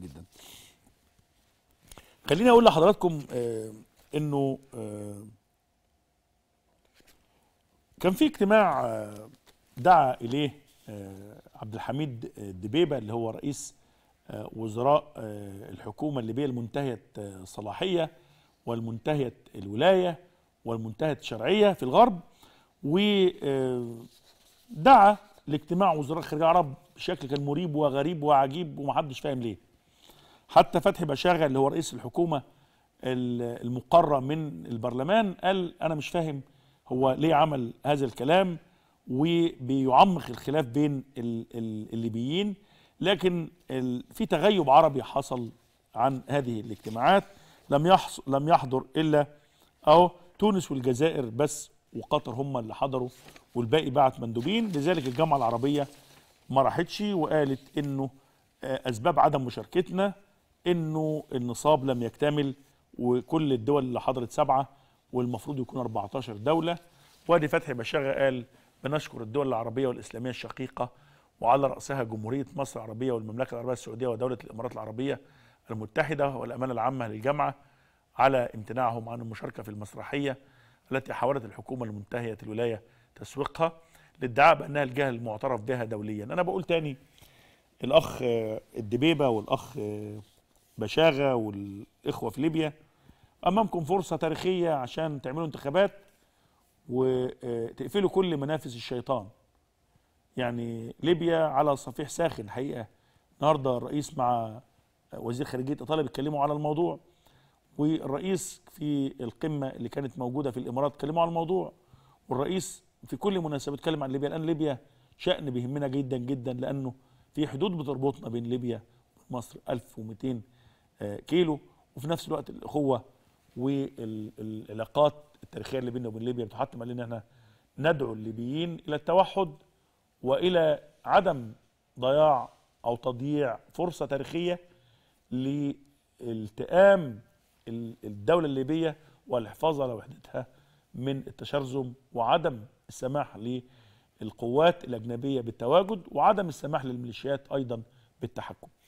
جدا خليني اقول لحضراتكم آه انه آه كان في اجتماع آه دعا اليه آه، عبد الحميد آه، دبيبه اللي هو رئيس آه، وزراء الحكومه الليبيه المنتهيه الصلاحيه والمنتهيه الولايه والمنتهيه الشرعيه في الغرب ودعا لاجتماع وزراء الخارجيه العرب بشكل كان مريب وغريب وعجيب ومحدش فاهم ليه حتى فتحي بشاغه اللي هو رئيس الحكومه المقرة من البرلمان قال أنا مش فاهم هو ليه عمل هذا الكلام وبيعمق الخلاف بين الليبيين لكن في تغيب عربي حصل عن هذه الاجتماعات لم لم يحضر الا او تونس والجزائر بس وقطر هم اللي حضروا والباقي بعت مندوبين لذلك الجامعه العربيه ما راحتش وقالت انه آه، اسباب عدم مشاركتنا انه النصاب لم يكتمل وكل الدول اللي حضرت سبعه والمفروض يكون 14 دوله وادي فتحي بشاغه قال بنشكر الدول العربيه والاسلاميه الشقيقه وعلى راسها جمهوريه مصر العربيه والمملكه العربيه السعوديه ودوله الامارات العربيه المتحده والامانه العامه للجامعه على امتناعهم عن المشاركه في المسرحيه التي حاولت الحكومه المنتهيه الولايه تسويقها لادعاء بانها الجهه المعترف بها دوليا انا بقول تاني الاخ الدبيبه والاخ بشاغه والاخوه في ليبيا امامكم فرصه تاريخيه عشان تعملوا انتخابات وتقفلوا كل منافس الشيطان يعني ليبيا على صفيح ساخن حقيقه النهارده الرئيس مع وزير خارجيه ايطاليا بيتكلموا على الموضوع والرئيس في القمه اللي كانت موجوده في الامارات اتكلموا على الموضوع والرئيس في كل مناسبه اتكلم عن ليبيا الان ليبيا شان بيهمنا جدا جدا لانه في حدود بتربطنا بين ليبيا ومصر 1200 آه، كيلو وفي نفس الوقت الاخوه والعلاقات التاريخيه اللي بيننا وبين ليبيا بتحتم علينا ان احنا ندعو الليبيين الى التوحد والى عدم ضياع او تضييع فرصه تاريخيه لالتئام الدوله الليبيه والحفاظ على وحدتها من التشرذم وعدم السماح للقوات الاجنبيه بالتواجد وعدم السماح للميليشيات ايضا بالتحكم